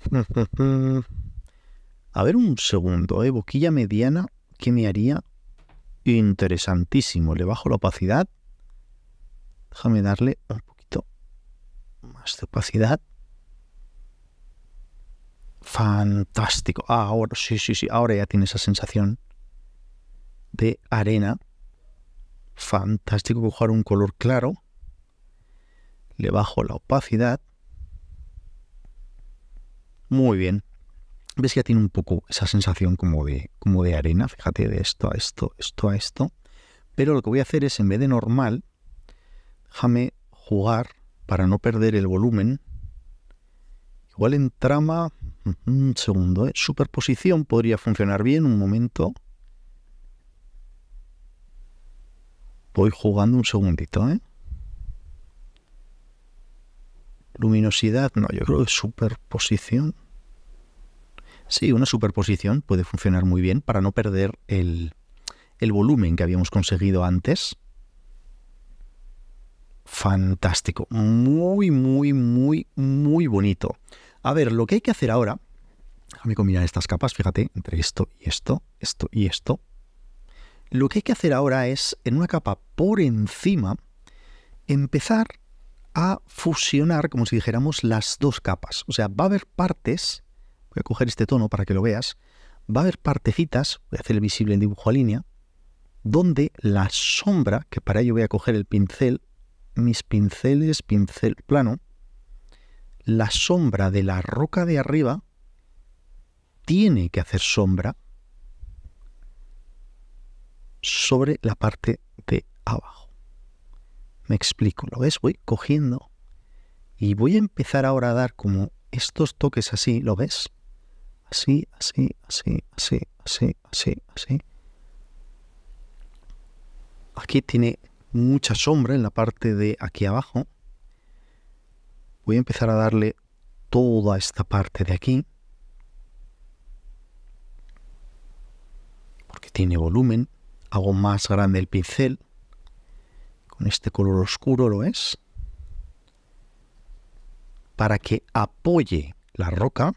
A ver un segundo, ¿eh? boquilla mediana, que me haría? Interesantísimo. Le bajo la opacidad. Déjame darle un poquito más de opacidad. Fantástico. Ah, ahora sí, sí, sí. Ahora ya tiene esa sensación de arena. Fantástico coger un color claro. Le bajo la opacidad. Muy bien. Ves que ya tiene un poco esa sensación como de, como de arena. Fíjate de esto a esto, esto a esto. Pero lo que voy a hacer es, en vez de normal, Déjame jugar para no perder el volumen. Igual en trama, un segundo, ¿eh? superposición podría funcionar bien, un momento. Voy jugando un segundito, ¿eh? Luminosidad, no, yo creo que superposición. Sí, una superposición puede funcionar muy bien para no perder el volumen que habíamos conseguido antes fantástico, muy, muy, muy, muy bonito. A ver, lo que hay que hacer ahora, déjame combinar estas capas, fíjate, entre esto y esto, esto y esto. Lo que hay que hacer ahora es, en una capa por encima, empezar a fusionar, como si dijéramos, las dos capas. O sea, va a haber partes, voy a coger este tono para que lo veas, va a haber partecitas, voy a hacer el visible en dibujo a línea, donde la sombra, que para ello voy a coger el pincel, mis pinceles, pincel plano, la sombra de la roca de arriba tiene que hacer sombra sobre la parte de abajo. Me explico, ¿lo ves? Voy cogiendo y voy a empezar ahora a dar como estos toques así, ¿lo ves? Así, así, así, así, así, así, así. Aquí tiene mucha sombra en la parte de aquí abajo. Voy a empezar a darle toda esta parte de aquí. Porque tiene volumen. Hago más grande el pincel. Con este color oscuro lo es. Para que apoye la roca.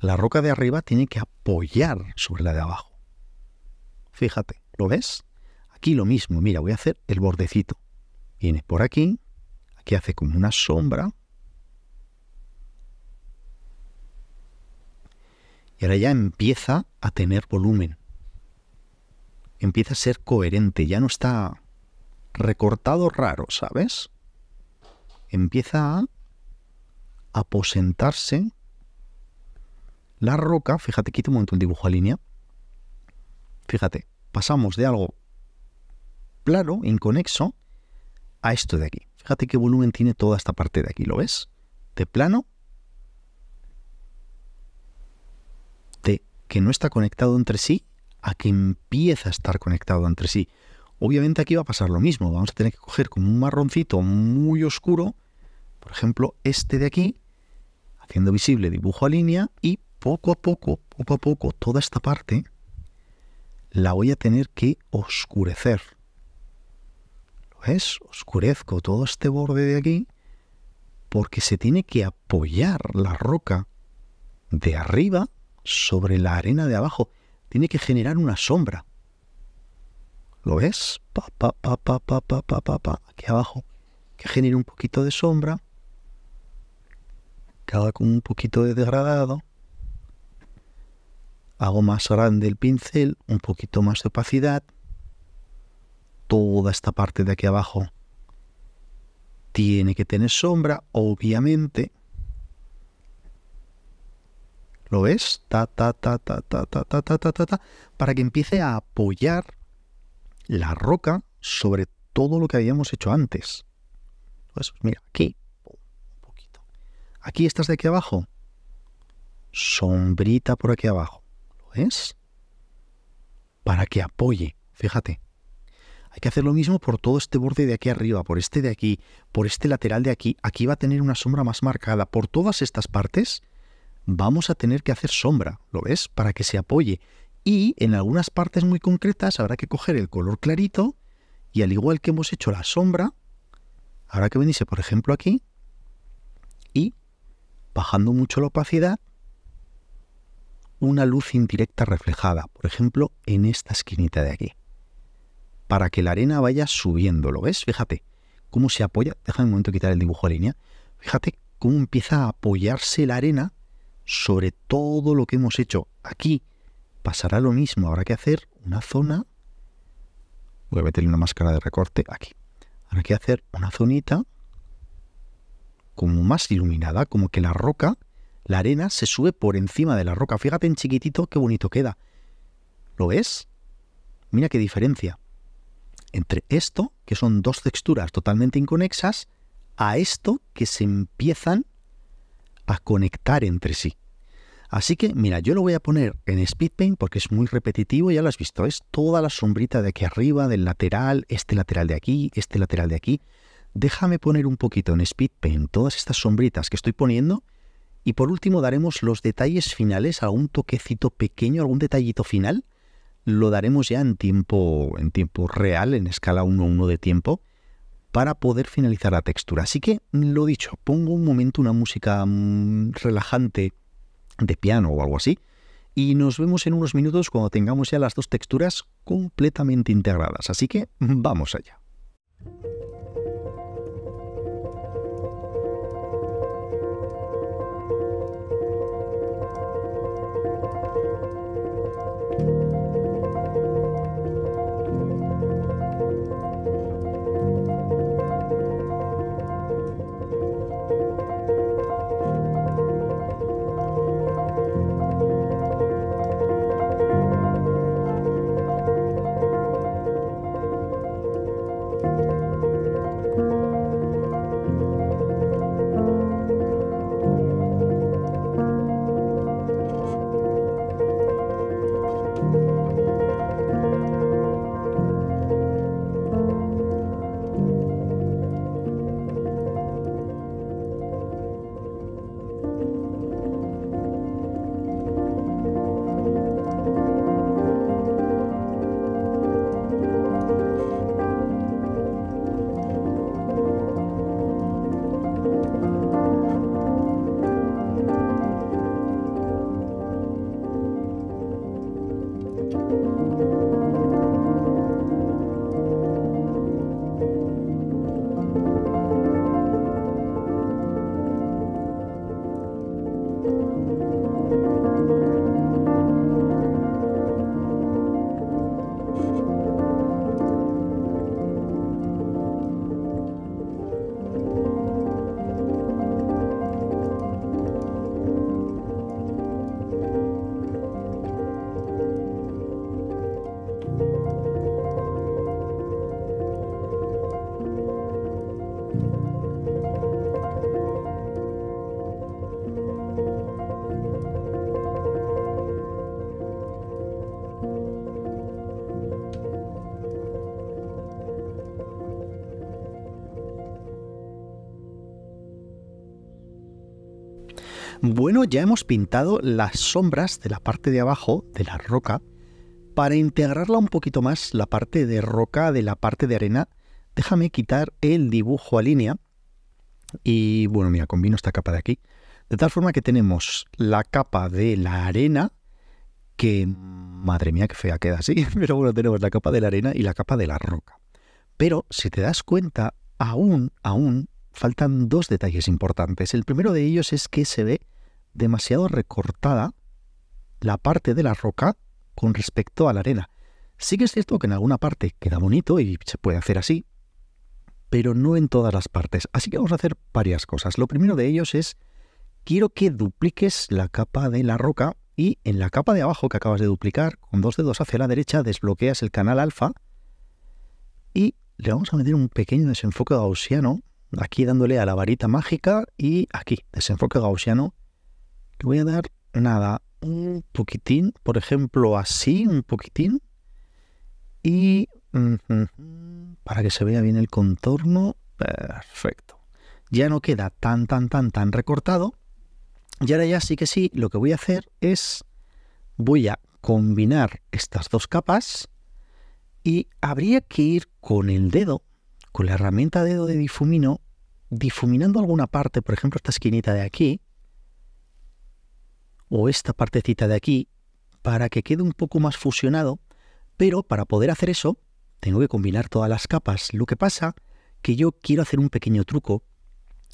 La roca de arriba tiene que apoyar sobre la de abajo. Fíjate. ¿Lo ves? Aquí lo mismo, mira, voy a hacer el bordecito. Viene por aquí, aquí hace como una sombra. Y ahora ya empieza a tener volumen. Empieza a ser coherente, ya no está recortado raro, ¿sabes? Empieza a aposentarse la roca. Fíjate, quito un momento el dibujo a línea. Fíjate, pasamos de algo plano, inconexo, a esto de aquí. Fíjate qué volumen tiene toda esta parte de aquí, ¿lo ves? De plano, de que no está conectado entre sí, a que empieza a estar conectado entre sí. Obviamente aquí va a pasar lo mismo, vamos a tener que coger como un marroncito muy oscuro, por ejemplo, este de aquí, haciendo visible dibujo a línea y poco a poco, poco a poco, toda esta parte la voy a tener que oscurecer. ¿Lo ves? Oscurezco todo este borde de aquí porque se tiene que apoyar la roca de arriba sobre la arena de abajo. Tiene que generar una sombra. ¿Lo ves? Pa, pa, pa, pa, Aquí abajo. Que genere un poquito de sombra. Cada con un poquito de degradado hago más grande el pincel, un poquito más de opacidad, toda esta parte de aquí abajo tiene que tener sombra, obviamente. ¿Lo ves? ta, ta, ta, ta, ta, ta, ta, para que empiece a apoyar la roca sobre todo lo que habíamos hecho antes. mira, aquí, un poquito. Aquí estas de aquí abajo, sombrita por aquí abajo. Pues, para que apoye. Fíjate, hay que hacer lo mismo por todo este borde de aquí arriba, por este de aquí, por este lateral de aquí. Aquí va a tener una sombra más marcada. Por todas estas partes vamos a tener que hacer sombra, ¿lo ves? Para que se apoye. Y en algunas partes muy concretas habrá que coger el color clarito y al igual que hemos hecho la sombra, habrá que venirse, por ejemplo, aquí y bajando mucho la opacidad, una luz indirecta reflejada, por ejemplo, en esta esquinita de aquí, para que la arena vaya subiendo, ¿lo ves? Fíjate cómo se apoya, déjame un momento quitar el dibujo de línea, fíjate cómo empieza a apoyarse la arena sobre todo lo que hemos hecho. Aquí pasará lo mismo, habrá que hacer una zona, voy a meterle una máscara de recorte aquí, habrá que hacer una zonita como más iluminada, como que la roca la arena se sube por encima de la roca. Fíjate en chiquitito qué bonito queda. ¿Lo ves? Mira qué diferencia. Entre esto, que son dos texturas totalmente inconexas, a esto que se empiezan a conectar entre sí. Así que, mira, yo lo voy a poner en speed paint porque es muy repetitivo, ya lo has visto, es toda la sombrita de aquí arriba, del lateral, este lateral de aquí, este lateral de aquí. Déjame poner un poquito en speed paint todas estas sombritas que estoy poniendo y por último daremos los detalles finales, algún toquecito pequeño, algún detallito final. Lo daremos ya en tiempo, en tiempo real, en escala 1-1 de tiempo, para poder finalizar la textura. Así que, lo dicho, pongo un momento una música mm, relajante de piano o algo así, y nos vemos en unos minutos cuando tengamos ya las dos texturas completamente integradas. Así que, vamos allá. ya hemos pintado las sombras de la parte de abajo de la roca para integrarla un poquito más, la parte de roca de la parte de arena, déjame quitar el dibujo a línea y bueno, mira, combino esta capa de aquí. De tal forma que tenemos la capa de la arena, que madre mía, que fea queda así, pero bueno, tenemos la capa de la arena y la capa de la roca. Pero si te das cuenta, aún, aún faltan dos detalles importantes. El primero de ellos es que se ve demasiado recortada la parte de la roca con respecto a la arena. Sí que es cierto que en alguna parte queda bonito y se puede hacer así, pero no en todas las partes. Así que vamos a hacer varias cosas. Lo primero de ellos es, quiero que dupliques la capa de la roca y en la capa de abajo que acabas de duplicar, con dos dedos hacia la derecha, desbloqueas el canal alfa y le vamos a meter un pequeño desenfoque gaussiano, aquí dándole a la varita mágica y aquí, desenfoque gaussiano voy a dar nada, un poquitín, por ejemplo, así, un poquitín. Y para que se vea bien el contorno, perfecto. Ya no queda tan, tan, tan, tan recortado. Y ahora ya sí que sí, lo que voy a hacer es, voy a combinar estas dos capas y habría que ir con el dedo, con la herramienta dedo de difumino, difuminando alguna parte, por ejemplo esta esquinita de aquí, o esta partecita de aquí para que quede un poco más fusionado, pero para poder hacer eso tengo que combinar todas las capas. Lo que pasa que yo quiero hacer un pequeño truco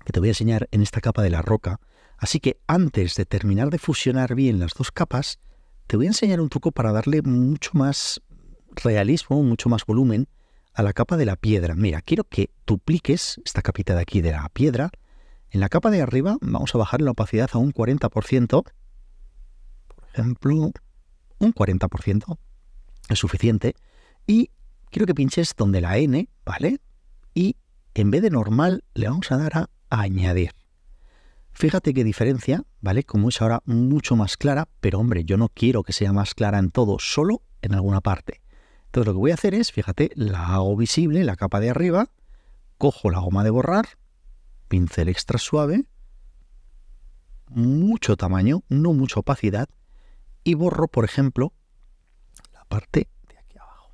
que te voy a enseñar en esta capa de la roca. Así que antes de terminar de fusionar bien las dos capas, te voy a enseñar un truco para darle mucho más realismo, mucho más volumen a la capa de la piedra. Mira, quiero que dupliques esta capita de aquí de la piedra. En la capa de arriba vamos a bajar la opacidad a un 40% ejemplo, un 40%, es suficiente. Y quiero que pinches donde la N, ¿vale? Y en vez de normal le vamos a dar a añadir. Fíjate qué diferencia, ¿vale? Como es ahora mucho más clara, pero hombre, yo no quiero que sea más clara en todo, solo en alguna parte. Entonces lo que voy a hacer es, fíjate, la hago visible, la capa de arriba, cojo la goma de borrar, pincel extra suave, mucho tamaño, no mucha opacidad, y borro, por ejemplo, la parte de aquí abajo.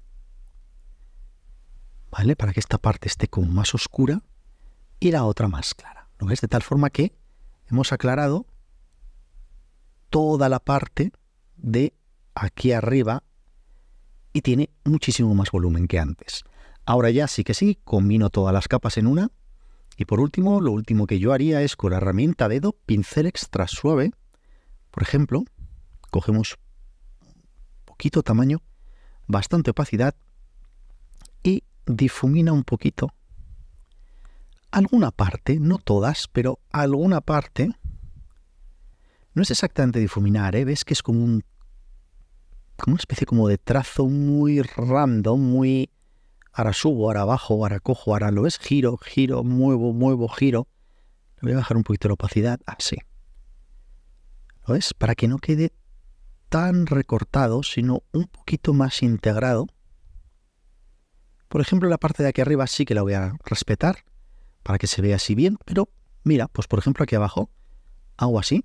¿Vale? Para que esta parte esté como más oscura y la otra más clara. ¿Lo es De tal forma que hemos aclarado toda la parte de aquí arriba y tiene muchísimo más volumen que antes. Ahora ya sí que sí, combino todas las capas en una. Y por último, lo último que yo haría es con la herramienta dedo, pincel extra suave, por ejemplo, cogemos un poquito tamaño, bastante opacidad y difumina un poquito alguna parte, no todas, pero alguna parte. No es exactamente difuminar, ¿eh? ves que es como un como una especie como de trazo muy random, muy ahora subo, ahora bajo, ahora cojo, ahora lo es. giro, giro, muevo, muevo, giro. Le voy a bajar un poquito la opacidad, así. ¿Lo ves? Para que no quede tan recortado, sino un poquito más integrado. Por ejemplo, la parte de aquí arriba sí que la voy a respetar para que se vea así bien, pero mira, pues por ejemplo aquí abajo hago así,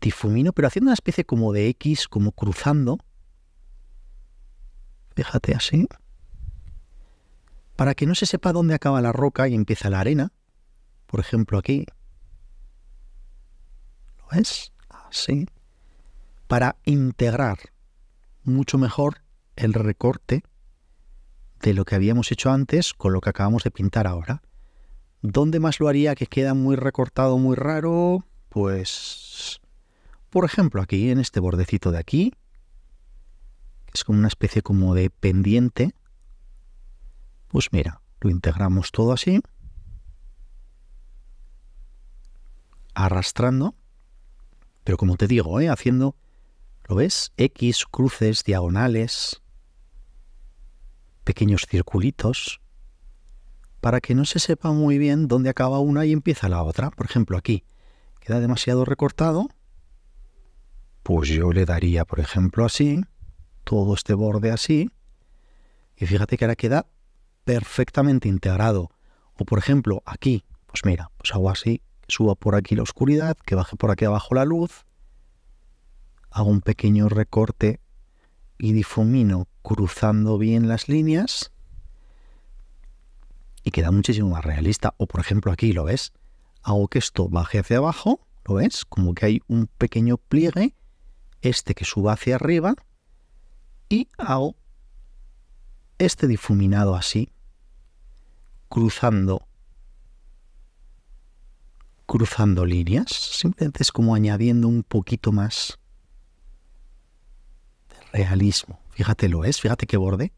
difumino, pero haciendo una especie como de X, como cruzando. Fíjate así. Para que no se sepa dónde acaba la roca y empieza la arena. Por ejemplo, aquí. ¿Lo ves? Así para integrar mucho mejor el recorte de lo que habíamos hecho antes con lo que acabamos de pintar ahora. ¿Dónde más lo haría que queda muy recortado, muy raro? Pues, por ejemplo, aquí, en este bordecito de aquí, es como una especie como de pendiente. Pues mira, lo integramos todo así, arrastrando, pero como te digo, ¿eh? haciendo ¿Lo ves? X, cruces, diagonales, pequeños circulitos, para que no se sepa muy bien dónde acaba una y empieza la otra. Por ejemplo, aquí queda demasiado recortado, pues yo le daría, por ejemplo, así, todo este borde así, y fíjate que ahora queda perfectamente integrado. O por ejemplo, aquí, pues mira, pues hago así, suba por aquí la oscuridad, que baje por aquí abajo la luz, hago un pequeño recorte y difumino cruzando bien las líneas y queda muchísimo más realista. O por ejemplo aquí, ¿lo ves? Hago que esto baje hacia abajo, ¿lo ves? Como que hay un pequeño pliegue, este que suba hacia arriba y hago este difuminado así, cruzando cruzando líneas, simplemente es como añadiendo un poquito más realismo. Fíjate lo es, fíjate qué borde,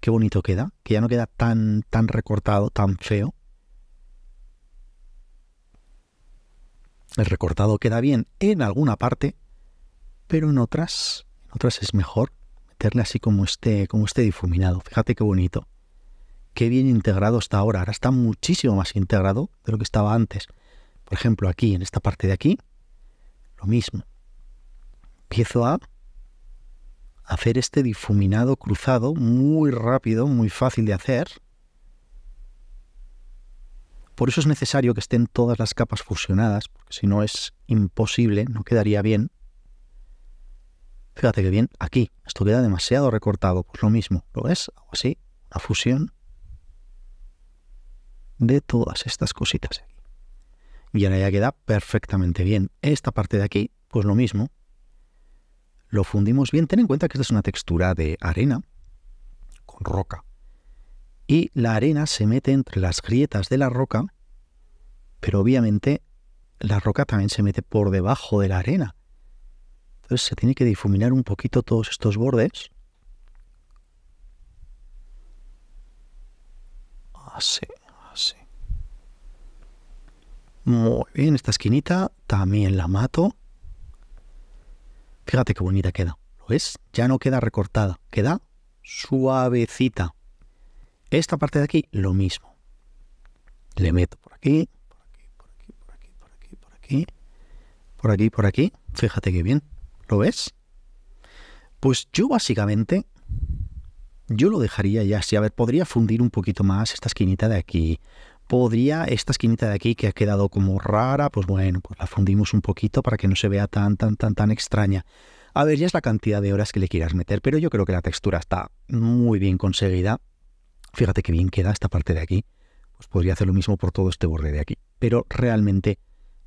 qué bonito queda, que ya no queda tan, tan recortado, tan feo. El recortado queda bien en alguna parte, pero en otras, en otras es mejor meterle así como esté, como esté difuminado. Fíjate qué bonito. Qué bien integrado está ahora. Ahora está muchísimo más integrado de lo que estaba antes. Por ejemplo, aquí, en esta parte de aquí, lo mismo. Empiezo a hacer este difuminado cruzado muy rápido, muy fácil de hacer. Por eso es necesario que estén todas las capas fusionadas, porque si no es imposible, no quedaría bien. Fíjate que bien, aquí, esto queda demasiado recortado, pues lo mismo, ¿lo ves? así, la fusión de todas estas cositas aquí. Y ahora ya queda perfectamente bien. Esta parte de aquí, pues lo mismo, lo fundimos bien. Ten en cuenta que esta es una textura de arena con roca. Y la arena se mete entre las grietas de la roca, pero obviamente la roca también se mete por debajo de la arena. Entonces se tiene que difuminar un poquito todos estos bordes. Así, así. Muy bien, esta esquinita también la mato. Fíjate qué bonita queda. ¿Lo es? Ya no queda recortada, queda suavecita. Esta parte de aquí, lo mismo. Le meto por aquí, por aquí, por aquí, por aquí, por aquí, por aquí, por aquí, por aquí. Fíjate qué bien. ¿Lo ves? Pues yo básicamente, yo lo dejaría ya así. A ver, podría fundir un poquito más esta esquinita de aquí podría esta esquinita de aquí que ha quedado como rara, pues bueno, pues la fundimos un poquito para que no se vea tan, tan, tan, tan extraña. A ver, ya es la cantidad de horas que le quieras meter, pero yo creo que la textura está muy bien conseguida. Fíjate que bien queda esta parte de aquí. Pues podría hacer lo mismo por todo este borde de aquí, pero realmente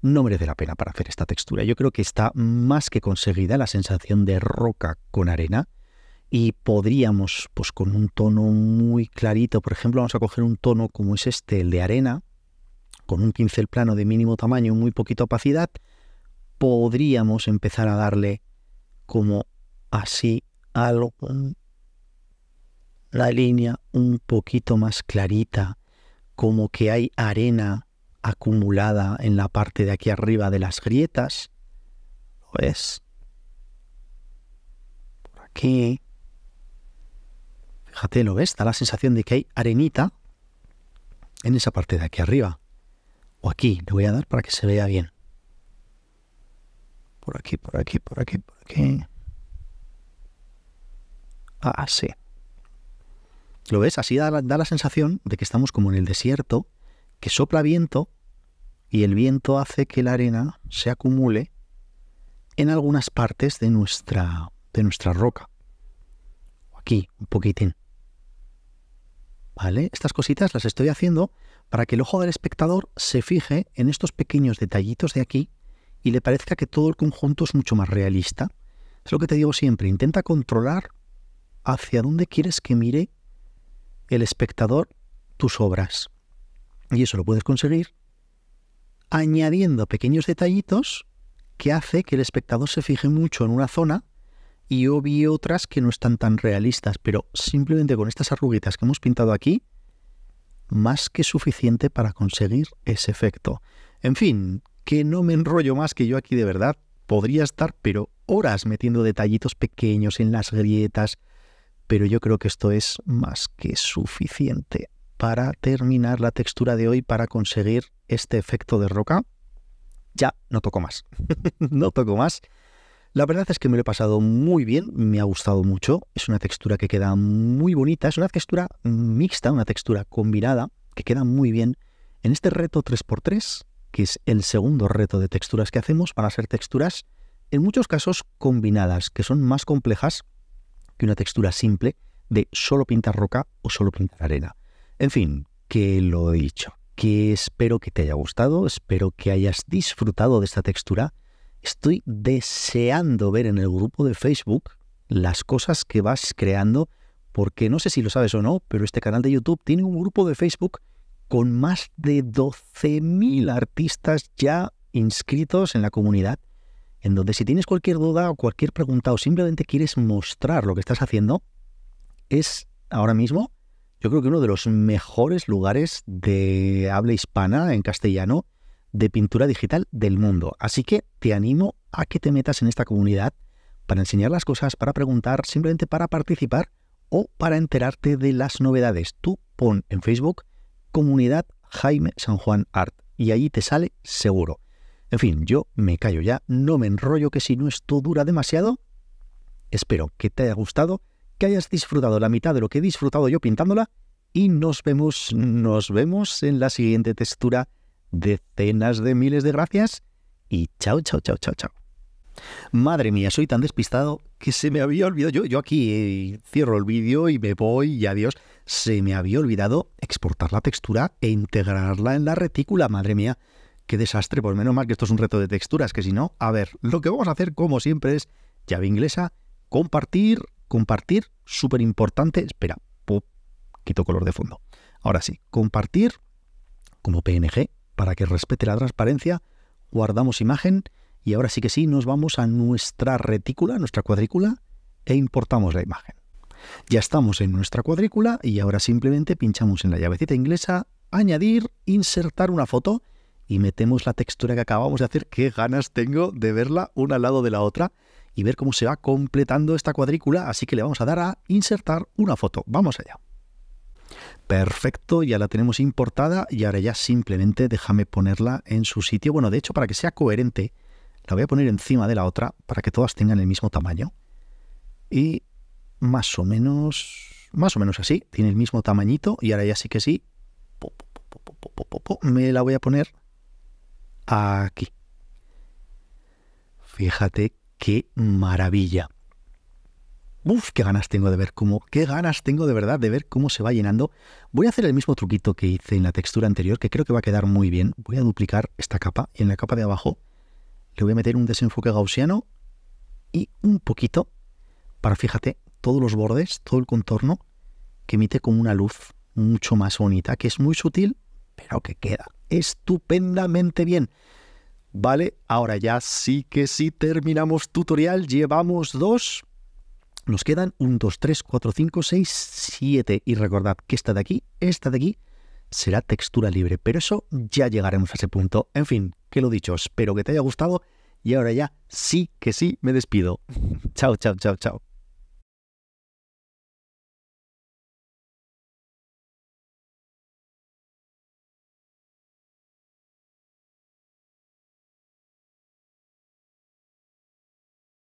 no merece la pena para hacer esta textura. Yo creo que está más que conseguida la sensación de roca con arena y podríamos, pues con un tono muy clarito, por ejemplo, vamos a coger un tono como es este, el de arena, con un pincel plano de mínimo tamaño, y muy poquita opacidad, podríamos empezar a darle como así algo, la línea un poquito más clarita, como que hay arena acumulada en la parte de aquí arriba de las grietas. ¿Lo ves? Por aquí. Fíjate, ¿lo ves? Da la sensación de que hay arenita en esa parte de aquí arriba. O aquí, le voy a dar para que se vea bien. Por aquí, por aquí, por aquí, por aquí. Ah, sí. ¿Lo ves? Así da la, da la sensación de que estamos como en el desierto, que sopla viento y el viento hace que la arena se acumule en algunas partes de nuestra, de nuestra roca. Aquí, un poquitín. Estas cositas las estoy haciendo para que el ojo del espectador se fije en estos pequeños detallitos de aquí y le parezca que todo el conjunto es mucho más realista. Es lo que te digo siempre, intenta controlar hacia dónde quieres que mire el espectador tus obras. Y eso lo puedes conseguir añadiendo pequeños detallitos que hace que el espectador se fije mucho en una zona y yo vi otras que no están tan realistas, pero simplemente con estas arruguitas que hemos pintado aquí, más que suficiente para conseguir ese efecto. En fin, que no me enrollo más que yo aquí de verdad, podría estar, pero horas metiendo detallitos pequeños en las grietas, pero yo creo que esto es más que suficiente para terminar la textura de hoy, para conseguir este efecto de roca. Ya, no toco más. no toco más. La verdad es que me lo he pasado muy bien, me ha gustado mucho, es una textura que queda muy bonita, es una textura mixta, una textura combinada, que queda muy bien. En este reto 3x3, que es el segundo reto de texturas que hacemos, para hacer ser texturas en muchos casos combinadas, que son más complejas que una textura simple de solo pintar roca o solo pintar arena. En fin, que lo he dicho, que espero que te haya gustado, espero que hayas disfrutado de esta textura Estoy deseando ver en el grupo de Facebook las cosas que vas creando, porque no sé si lo sabes o no, pero este canal de YouTube tiene un grupo de Facebook con más de 12.000 artistas ya inscritos en la comunidad, en donde si tienes cualquier duda o cualquier pregunta o simplemente quieres mostrar lo que estás haciendo, es ahora mismo yo creo que uno de los mejores lugares de habla hispana en castellano de pintura digital del mundo. Así que te animo a que te metas en esta comunidad para enseñar las cosas, para preguntar, simplemente para participar o para enterarte de las novedades. Tú pon en Facebook Comunidad Jaime San Juan Art y allí te sale seguro. En fin, yo me callo ya, no me enrollo que si no esto dura demasiado. Espero que te haya gustado, que hayas disfrutado la mitad de lo que he disfrutado yo pintándola y nos vemos, nos vemos en la siguiente textura decenas de miles de gracias y chao, chao, chao, chao, chao. Madre mía, soy tan despistado que se me había olvidado. Yo, yo aquí eh, cierro el vídeo y me voy y adiós. Se me había olvidado exportar la textura e integrarla en la retícula. Madre mía, qué desastre. Pues menos mal que esto es un reto de texturas, que si no, a ver, lo que vamos a hacer como siempre es llave inglesa, compartir, compartir, súper importante. Espera, quito color de fondo. Ahora sí, compartir como PNG, para que respete la transparencia, guardamos imagen y ahora sí que sí nos vamos a nuestra retícula, nuestra cuadrícula, e importamos la imagen. Ya estamos en nuestra cuadrícula y ahora simplemente pinchamos en la llavecita inglesa, añadir, insertar una foto y metemos la textura que acabamos de hacer. Qué ganas tengo de verla una al lado de la otra y ver cómo se va completando esta cuadrícula. Así que le vamos a dar a insertar una foto. Vamos allá. Perfecto, ya la tenemos importada y ahora ya simplemente déjame ponerla en su sitio. Bueno, de hecho, para que sea coherente, la voy a poner encima de la otra para que todas tengan el mismo tamaño. Y más o menos, más o menos así, tiene el mismo tamañito y ahora ya sí que sí, me la voy a poner aquí. Fíjate qué maravilla. Uf, qué ganas tengo de ver cómo, qué ganas tengo de verdad de ver cómo se va llenando. Voy a hacer el mismo truquito que hice en la textura anterior, que creo que va a quedar muy bien. Voy a duplicar esta capa y en la capa de abajo le voy a meter un desenfoque gaussiano y un poquito para, fíjate, todos los bordes, todo el contorno, que emite como una luz mucho más bonita, que es muy sutil, pero que queda estupendamente bien. Vale, ahora ya sí que sí terminamos tutorial, llevamos dos, nos quedan 1, 2, 3, 4, 5, 6, 7. Y recordad que esta de aquí, esta de aquí, será textura libre. Pero eso ya llegaremos a ese punto. En fin, que lo dicho, espero que te haya gustado. Y ahora ya sí que sí me despido. chao, chao, chao, chao.